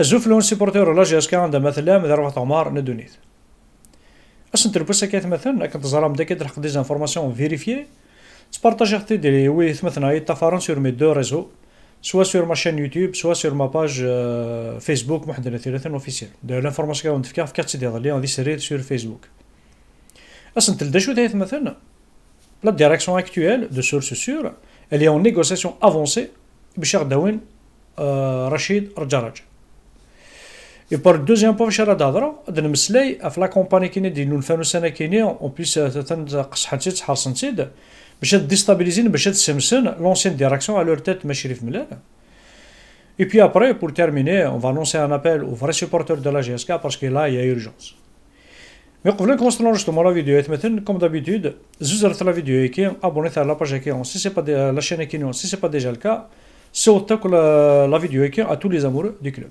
الزوف لون سيبورتير لاجي اسكا عندها مثلا ماذا رفعت عمار ندونيت اش نتربس كانت مثلا كنت زرام داك تلحق دي زانفورماسيون فيريفيي تبارطاجي اختي ديالي وي مثلا اي تفارون سور مي دو ريزو سوا سور ما شين يوتيوب سوا سور ما باج فيسبوك محمد ثلاثة اوفيسيال دو لانفورماسيون كنت فيها في كاتسي ديال لي دي سريت سور فيسبوك اش نتلدا شو تايت مثلا لا ديريكسيون اكتويل دو سورس سور اللي اون نيغوسياسيون افونسي باش يغداوين رشيد رجا Et دوزيام بوان باش est Et puis après, pour terminer, on va lancer un appel aux vrais supporters de la GSK parce que là, il y a urgence. Mais avant commencer justement la vidéo, comme d'habitude, vous la vidéo abonnez-vous à la page si c'est pas la chaîne si pas déjà le cas, autant la, la vidéo à tous les amoureux du club.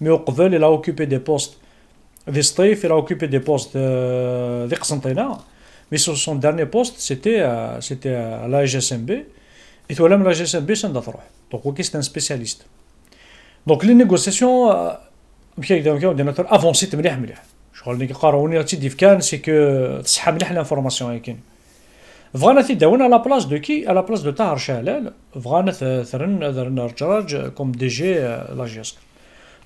Mais au Kvel, il a occupé des postes. Vistrif, il a occupé des postes d'Iqsantina. Euh, mais sur son dernier poste, c'était à la GSMB. Et toi le la GSMB, c'est un Donc, ok, c'est un spécialiste. Donc, les négociations, euh, avant, c'était mieux, Je crois que quand plus est c'est que c'est mieux l'information. Vraiment, c'est d'avoir à la place de qui À la place de Tahar Chalal, vraiment, c'est un comme DG de euh, la GSMB.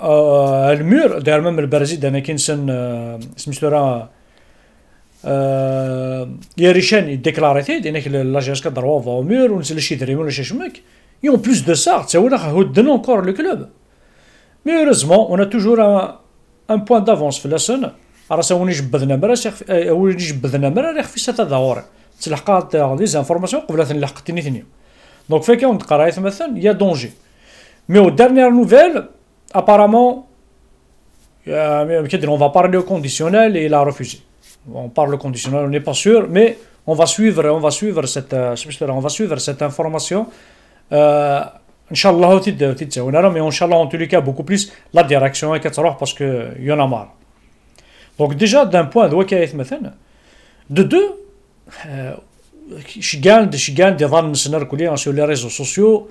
آه المور داير البرازي البرازيل انا كينسن آه سميتو راه آه، يا ريشان ديكلاريتي دينك لاجيرس دروا وفا مور ونزل شي دريم ولا شي شمك اي اون بلوس دو سا تا ولا هودن اونكور لو كلوب مي هوريزمون اون توجور ان بوان دافونس في لاسون راه ساوني جبدنا مرا اوني جبدنا مرا راه في تا داور تلحقات لي زانفورماسيون قبل تنلحق لحقتني ثني دونك اون قرايت مثلا يا دونجي مي او دارنيير نوفيل apparemment, on va parler au conditionnel et il a refusé. On parle au conditionnel, on n'est pas sûr, mais on va suivre, on va suivre cette, euh, on va suivre cette information. Euh, Inch'Allah, mais en tous cas, beaucoup plus la direction parce qu'il y en a marre. Donc, déjà, d'un point de vue, de deux, euh, je gagne des hein, sur les réseaux sociaux.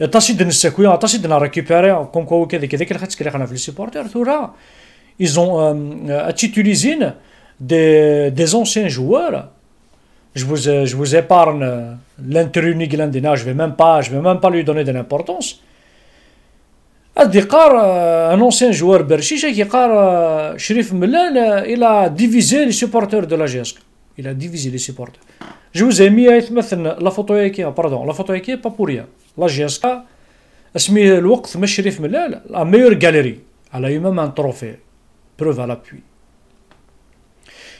اطاش récupérer comme quoi, يدنا ريكوبيري كوم كوا كذا ont كان خاطش كريخنا في لي سيبورتير ثورا ايزون اتيتوليزين des, des anciens joueurs. Je vous, euh, je vous épargne l'interuni Glandina, je ne vais, même pas, je vais même pas lui donner de l'importance. Euh, un ancien joueur Berchiche qui a euh, Sherif Melal, il a divisé les supporters de la GSK. Il a divisé les supporters. Je vous ai mis à la photo équipe, pardon, la photo équipe, pas pour rien. لا جيسكا اسميه الوقت مشرف من لا لا لا ميور غاليري على يما مان تروفي بروف على بوي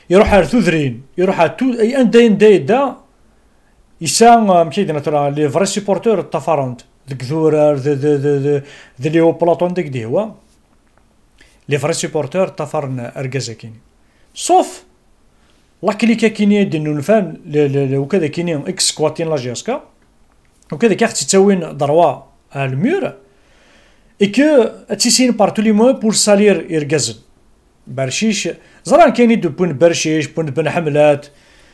يروح على ثوذرين يروح على تو اي ان داين داي دا يسان آه، مكيدنا ترى لي فري سيبورتور التفارنت ذك ذورار ذ ذ ذ ذ بلاطون ديك دي هو لي فري سيبورتور تفارن اركازا كيني سوف لا كليكا كيني دي نونفان كذا كيني اكس كواتين لا جيسكا اوكي ديك اختي تاوين دروا على المور اي كو تيسين بارتو لي مو بور سالير يرقزن برشيش زران كاين دو بون برشيش بون بن حملات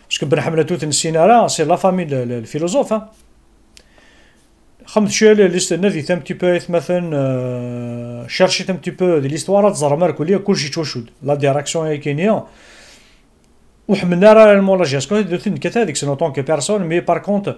باسكو بن حملات تنسينا راه سي لا فامي الفيلوزوف خمت شويه ليست نادي ان تي بو مثلا شارشيت ان تي بو دي ليستوار زرمر كلي كلشي توشود لا ديراكسيون اي كاينه وحملنا راه المولاجياسكو دو تنكت هذيك سي نوتون كي بيرسون مي بار كونتر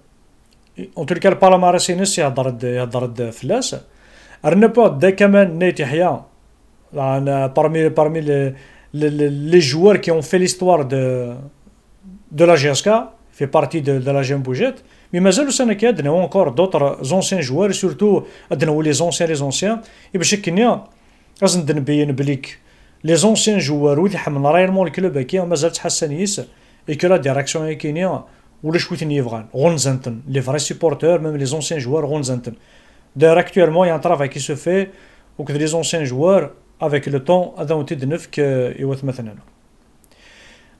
اون توكا البالما راسينس يهضر يهضر فلاس Il دا كمان نيت يحيى parmi parmi les joueurs qui ont e fait l'histoire de la GSK fait partie de, la GM mais encore d'autres anciens joueurs surtout les anciens les anciens e les anciens joueurs le club et que la e direction est les vrais supporters, même les vrais joueurs. même les anciens joueurs D'ailleurs, actuellement, il y a un travail qui se fait où que les anciens joueurs, avec le temps, ont été de neuf que maintenant.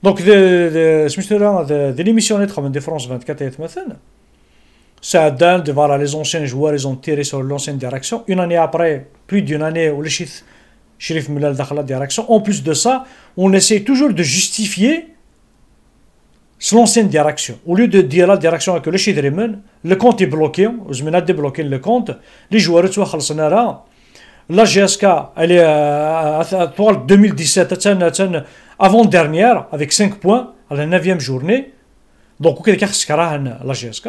Donc, de l'émission de France 24 et maintenant, c'est à de voir les anciens joueurs, ils ont tiré sur l'ancienne direction. Une année après, plus d'une année, où le Chérif Moulal la direction. En plus de ça, on essaie toujours de justifier selon l'ancienne direction. Au lieu de dire la direction que le Chidrimen, le compte est bloqué, je m'en débloqué le compte, les joueurs sont en La GSK, elle est euh, à 2017, avant-dernière, avec 5 points, à la 9e journée. Donc, auquel cas, la GSK.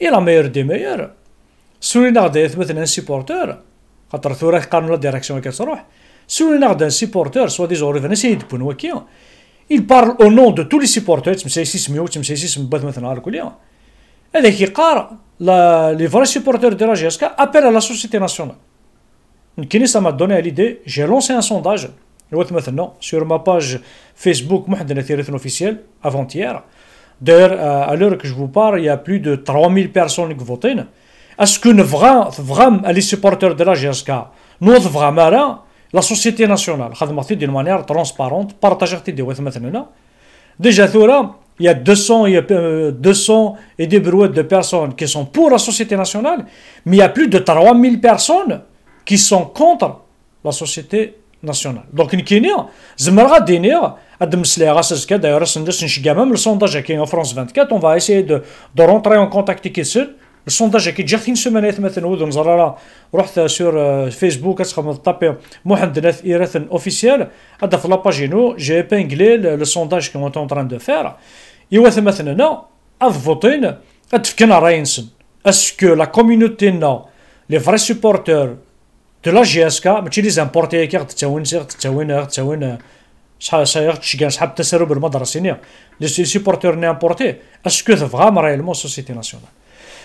Et la meilleure des meilleures, Si غدا يثبت un supporter, خاطر la un supporter il parle au nom de tous les supporters, tu sais si c'est mieux, sais si Les vrais supporters de la GSK appellent à la société nationale. Kini, ça m'a donné l'idée, j'ai lancé un sondage, sur ma page Facebook, Mohamed officiel, avant-hier. D'ailleurs, euh, à l'heure que je vous parle, il y a plus de 3000 personnes qui votent. Est-ce que les vrais supporters de la GSK, nous vraiment, Société société nationale, خدمت d'une manière transparente, بارطاجيت دي Déjà, il y a 200, il y a 200 euh, et des brouettes de personnes qui sont pour la société nationale, mais il y a plus de 3000 personnes qui sont contre la société nationale. Donc, une Kenya, Zemara Denir, d'ailleurs, le sondage qui est en France 24, on va essayer de, de rentrer en contact avec eux le sondage qui fait une semaine sur facebook officiel à la page j'ai épinglé le sondage qu'on en train de faire et voter est-ce que la communauté les vrais supporters de la GSK, mais les supporters est-ce que vraiment réellement société nationale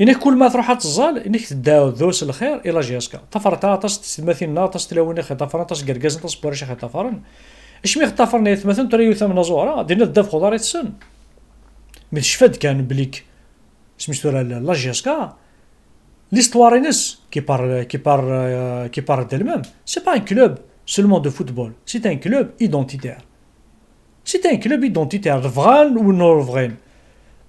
انك كل ما تروح تزال انك تداو ذوس الخير الى جيسكا طفرتا طاس تمثلنا طاس تلاونا خطافرا طاس قرقازن طاس بورشا خطافرا اشمي خطافرنا يتمثل تريو ثمنا زورا دينا تداف خضاري تسن من شفد كان بليك سميتو لا جياسكا l'histoire qui parle qui parle qui parle d'elle-même c'est pas un club seulement de football c'est un club identitaire c'est un club identitaire vrai ou non vrai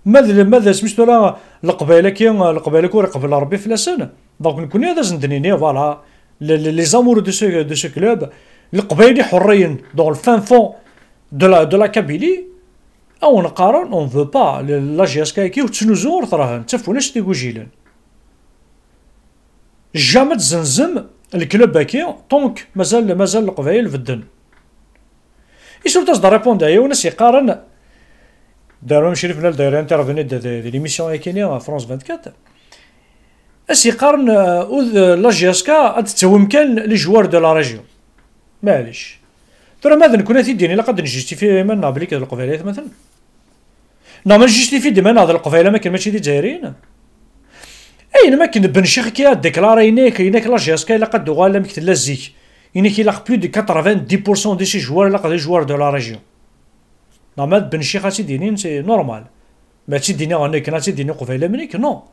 ماذا ماذا سميتو راه القبيله كي القبيله كور قبل ربي فلاسن دونك نكون هذا زندنيني فوالا لي زامور دو سو دو سو كلوب القبيله حرين دون الفان فون دو لا دو لا كابيلي او نقارن اون فو با لا جي اس كي كي وتنوزور تراهن تفوناش جيلان جامد زنزم الكلوب باكي طونك مازال مازال القبائل في الدن اي تاش دا ريبوند ايا وناس يقارن دارهم شريف بلال داير انترفيني دي ليميسيون ايكينيا فرونس 24 اسي قارن آه، اوذ آه، لا جي اس كا كان لي جوار دو لا ريجيون معليش ترى ماذا نكون تيديني لقد نجيستيفي منا بلي كذا القبيلات مثلا نا نعم، ما نجيستيفي ديما هذا القبيله ما كان ماشي دي جايرين اين ما كان بن شيخ كي ديكلاريني كاينك لا جي اس كا الا قد غالا مكتل لا زيك بلو دو 90% دي سي جوار الا قد جوار دو لا ريجيون Normal, ben chikhati dinin, c'est normal. Mais si dinin on est kinati dinin qufayla minik, non.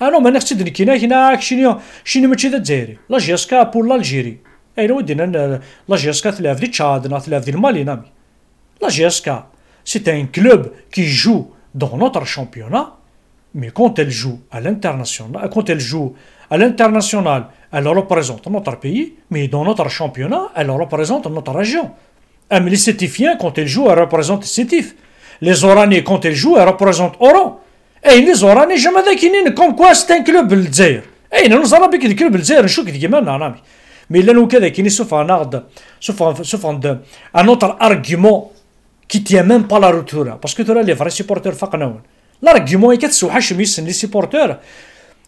Ah non, maintenant c'est dinin kina kina chini chini machi da Zaire. La GSK pour l'Algérie. Et là, dinin la GSK tlaf di Tchad, Mali nami. La GSK, c'est un club qui joue dans notre championnat, mais quand elle joue à l'international, euh, quand elle joue à l'international, elle représente notre pays, mais dans notre championnat, elle représente notre région les Sétifiens, quand ils jouent, représentent Sétif. Les Oranais, quand ils jouent, représentent Oran. Et les Oranais, jamais me comme quoi c'est un club le ne Et nous un club de Mais là, nous un autre argument qui tient même pas la route. Parce que tu les vrais supporters L'argument est que tu as les supporters.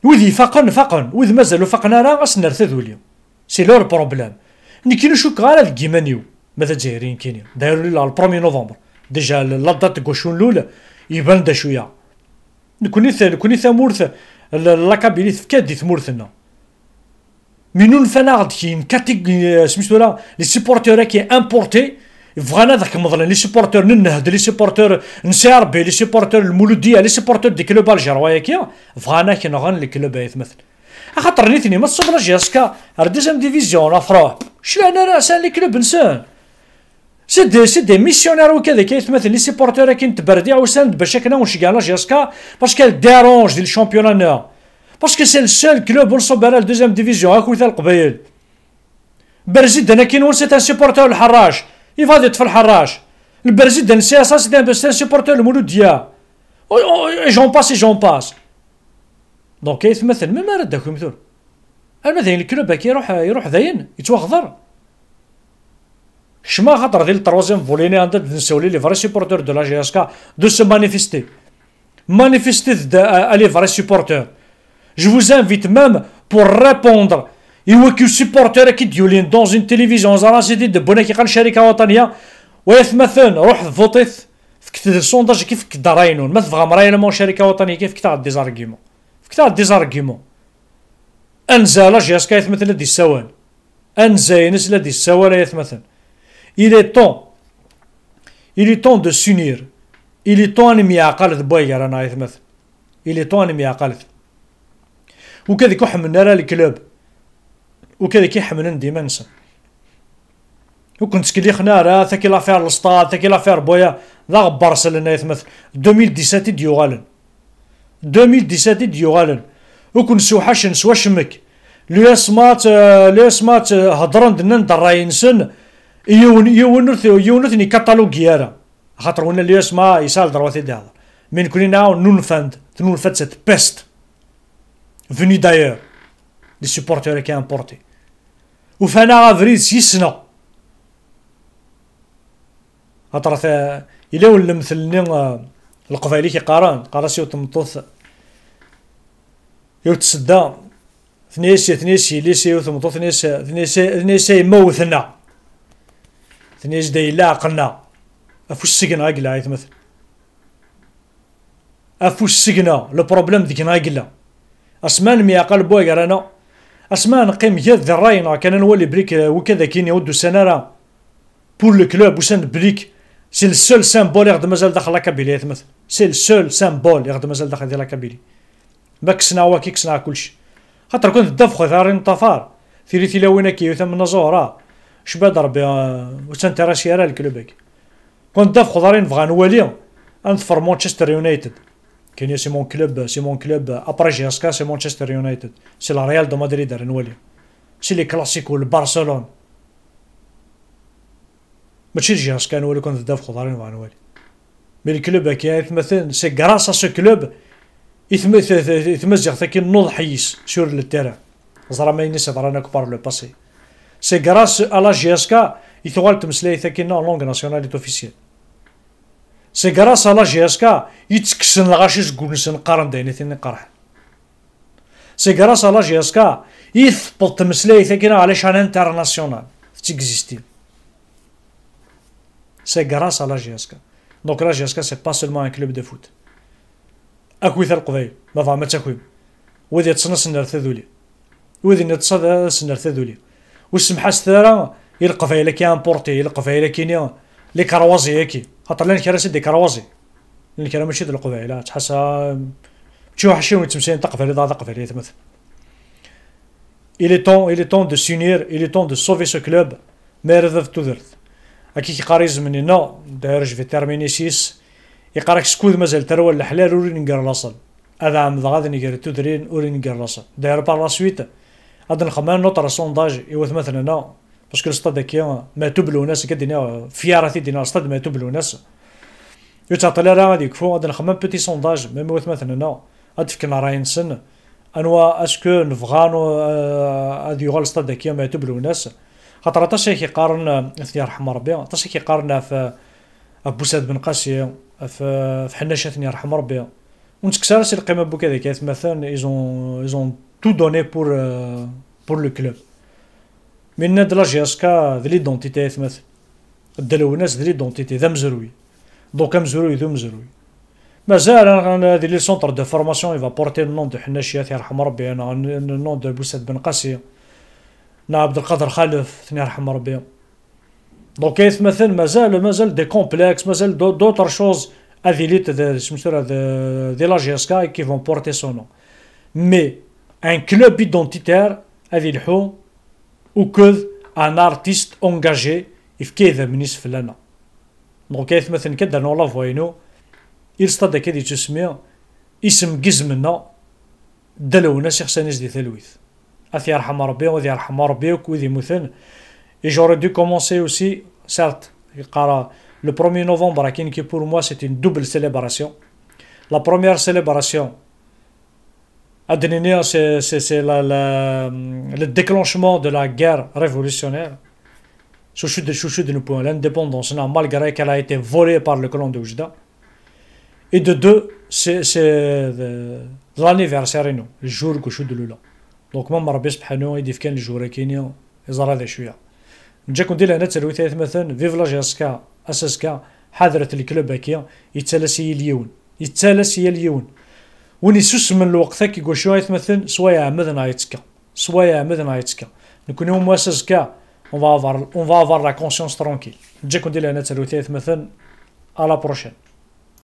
pas qu'ils فقن Ils qu'ils C'est leur ماذا جايرين كاينين دايروا لي 1 نوفمبر ديجا لا دات كوشون الاولى يبان دا شويه نكوني ثا نكوني مورث لا كابيليت في كادي ثمورثنا منو فانا كي كاين كاتيغ سميتو لا لي سيبورتور كي امبورتي فغانا ذاك مظلا لي سيبورتور ننهد لي سيبورتور نسيربي لي سيبورتور المولوديه لي سيبورتور دي كلوب الجروايا كي فغانا كي نغن لي كلوب يتمثل خاطر نيتني ما صبر جاسكا رديزام ديفيزيون افرو شلون انا سان لي كلوب نسان سد سد ميسيونير وكذا كيتمثل لي سيبورتور كي نتبردي عاوسان بشكنا ونشكالا جاسكا باسكو ديرونج ديال الشامبيونان باسكو سي السول كلوب ونصب على الدوزيام ديفيزيون هاك وثا القبايل برزيد انا كي نون سيت ان سيبورتور الحراش يفادي في الحراش البرزيد ان سي اس سي ان سيبورتور المولوديه جون باس جون باس دونك كيتمثل ما راه داك مثل المثل الكلوب كي يروح يروح ذاين يتوخضر شما خاطر ديال التروازيام فوليني عندنا تنساو لي فري سيبورتور دو لا جي اس كا دو سو مانيفيستي مانيفيستي لي فري سيبورتور جو فوز انفيت ميم بور ريبوندر يوكيو سيبورتور اكيد يولين دون اون تيليفزيون زعما سيدي بونا كي قال شركه وطنيه و مثلا روح فوطيث فكت السونداج كيف راينون ما تبغى مرايا مون شركه وطنيه كيف كتاع ديزارغيمون فكتاع ديزارغيومون انزال جي اس كا مثلا دي السوال انزاينس لا دي السوان يث Il est temps il est temps de s'unir. Il est temps أن يعقل باي رانا يثمث. Il est temps أن يعقل. وكذا كو حملنا راه الكلوب وكذا كي حملنا ديما نسن. وكنت سكلي خنا راه ثاكي لافير السطاد ثاكي لافير بويا ذا غبر سلنا يثمث 2017 ديوغالن 2017 ديوغالن وكن سوحاش نسوا شمك لو سمات لو سمات هضرن دنا ندراين سن يون يون يون ني كاتالوجي خاطر وانا اللي اسمع يسال دروات هذا من كنا نون فاند نون سيت بيست فيني دايور دي سوبورتور كي امبورتي وفانا افريز يسنا خاطر الا ولا مثلني آه، القبايلي كي قارن قراسي وتمطوث يو تسدا ثنيسي ثنيسي ليسي وثمطوث ثنيسي ثنيسي ثنيسي موثنا ثني جدي لا عقلنا افو السجن هاقلا يتمثل افو السجن لو بروبليم ديك هاقلا اسمان مي اقل بوغر رانا اسمان قيم جد راينا كان نولي بريك آه، وكذا كين يودو سنارا بور لو كلوب وسان بريك سي السول سامبول يغد مازال داخل لاكابيلي يتمثل سي السول سامبول يغد مازال داخل لاكابيلي ما وكيكسنا كلشي خاطر كنت دفخو ثارين طفار ثيري ثيلا وينكي وثمنا زهره شباد ربي آه، وسانتيرا شيرا الكلوبك كون داف خضرين نبغى نوالي فور مانشستر يونايتد كاين سي مون كلوب سي مون كلوب ابري جي اسكا سي مانشستر يونايتد سي لا ريال دو مدريد نولي سي لي كلاسيكو البرشلون ماشي جي اسكا نولي كون داف خضرين نبغى نولي مي الكلوب كي يتمثل سي غراس ا سو كلوب يتمزغ تاكي نوض حيس سور للتيران زرا ما ينسى برانا كبار لو باسي C'est grâce à la GSK يثغال تمسلاي ثاكينا لونغ ناسيوناليت اوفيسيال سي غراس على جي اس كا يتكسن الغاشي زقول نسن قرن داين قرح سي غراس على جي اس كا يثبط تمسلاي ثاكينا على شان انترناسيونال تيكزيستي سي غراس على جي اس كا دونك لا جي اس كا سي با سولمون ان كلوب دو فوت اكوي ثا القبايل ما فهمت اكوي وذي تصنص نرثذولي وذي نتصدى سنرثذولي وسمحه سترا القفايله كي امبورتي القفايله كينيا لي كروازي كي خاطر لان كراس دي كروازي لان كرا ماشي د القبائل تحسها تشو حشي وتمسين تقفل اذا تقفل يتمثل Il est temps, طون est temps de s'unir, il est temps de sauver ce club. ميرذ تودرت اكي كي قاريز مني نو داير في تيرميني سيس يقراك سكود مازال تروى الحلال ورين نقر لاصل هذا عم غادي تو تودرين ورين نقر لاصل داير بار لا سويت هاد نخمم نوتر سونداج يوث مثلا انا باسكو الستاد كي ما تبلو ناس دينا فياراتي دينا الستاد ما تبلو ناس يتعطي راه غادي يكفو غادي نخمم بوتي سونداج ميم يوث مثلا انا غادي تفكنا راين سن انوا اسكو نفغانو آه، هادي يغال الستاد كي ما تبلو ناس خاطر تا شي كيقارن يرحم ربي تا شي كيقارن في بوساد بن قاسي في حناشة يرحم ربي ونتكسر سي القيمه بوكا هذيك مثلا ايزون ايزون tout donner euh, pour, le club. Mais il de la GSK, de l'identité, de l'ONS, de l'identité, Donc de Mais des centres de formation il va porter le nom de hein, hein, le nom de Ben hein, Qadr Khalif, Donc il y a des complexes, d'autres choses de, qui vont porter son nom. Mais un club identitaire un artiste engagé ان ارتيست اونجاجي ministre Donc, Ism دلونا دي ثلويث اثي يرحم ربي وذي يرحم ربي Et j'aurais dû commencer aussi, certes, euh, le 1er novembre, qui pour moi c'est une double célébration. La première célébration, Adénia c'est le déclenchement de la guerre révolutionnaire. Chouchou de point l'indépendance, malgré qu'elle a été volée par le colon de Oujda. Et de deux, c'est euh, l'anniversaire, nous, le jour que je de Lula. Donc, moi, Marabis Pahanou, il dit le jour qui est la ont des chouïa. Je dis que c'est le 8 mètres, vivre la GSK, SSK, Hadrat le club, et y a un. Il y a un. وني سوس من الوقت كي يقول شو يتمثل سوايا مذن ايتسكا سوايا مذن ايتسكا نكون يوم واسس كا اون فا افار لا كونسيونس ترونكيل نجيكم ديال انا تالوتي مثلاً على بروشين